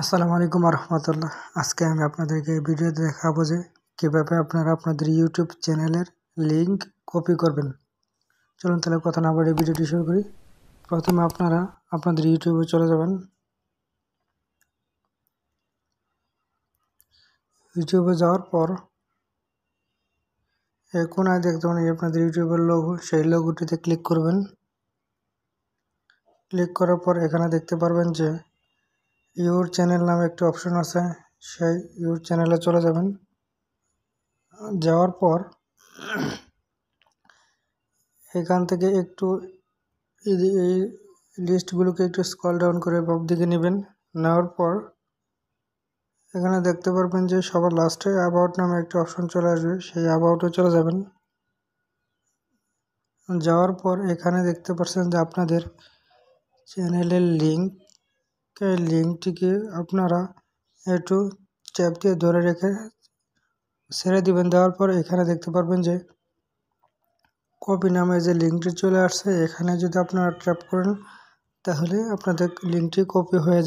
আসসালামু আলাইকুম রহমতুল্লাহ আজকে আমি আপনাদেরকে ভিডিওতে দেখাবো যে কীভাবে আপনারা আপনাদের ইউটিউব চ্যানেলের লিঙ্ক কপি করবেন চলুন তাহলে কথা না বলে ভিডিওটি শুরু করি প্রথমে আপনারা আপনাদের ইউটিউবে চলে যাবেন ইউটিউবে যাওয়ার পর কোনায় দেখতে পারেন আপনাদের ইউটিউবের লোগো সেই লোগোটিতে ক্লিক করবেন ক্লিক করার পর এখানে দেখতে পারবেন যে ইউর চ্যানেল নামে একটি অপশন আছে সেই ইউর চ্যানেলে চলে যাবেন যাওয়ার পর এখান থেকে একটু এই লিস্টগুলোকে একটু স্কল ডাউন করে বব দিকে নেবেন নেওয়ার পর এখানে দেখতে পারবেন যে সবার লাস্টে অ্যাবাউট নামে একটি অপশন চলে আসবে সেই অ্যাবাউটে চলে যাবেন যাওয়ার পর এখানে দেখতে পাচ্ছেন যে আপনাদের চ্যানেলের লিঙ্ক এই লিঙ্কটিকে আপনারা একটু চ্যাপ দিয়ে ধরে রেখে ছেড়ে দিবেন দেওয়ার পর এখানে দেখতে পারবেন যে কপি নামে যে লিঙ্কটি চলে আসছে এখানে যদি আপনারা ট্যাপ করেন তাহলে আপনাদের লিঙ্কটি কপি হয়ে যাবে